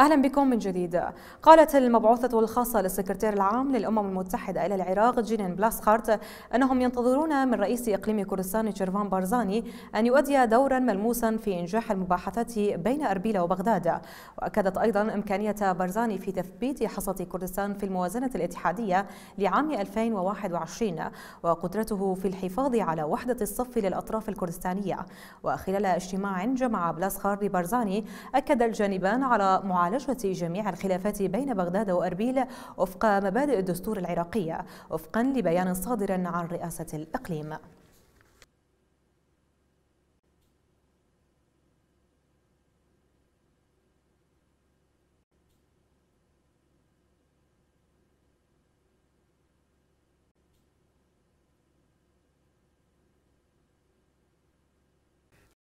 أهلا بكم من جديد قالت المبعوثة الخاصة للسكرتير العام للأمم المتحدة إلى العراق جينين بلاسخارت أنهم ينتظرون من رئيس إقليم كردستان شيرفان بارزاني أن يؤدي دورا ملموسا في إنجاح المباحثات بين أربيل وبغداد وأكدت أيضا إمكانية بارزاني في تثبيت حصة كردستان في الموازنة الاتحادية لعام 2021 وقدرته في الحفاظ على وحدة الصف للأطراف الكردستانية وخلال اجتماع جمع بلاسخار ببارزاني أكد الجانبان على معارضة معالجة جميع الخلافات بين بغداد وأربيل وفق مبادئ الدستور العراقية وفقا لبيان صادر عن رئاسة الإقليم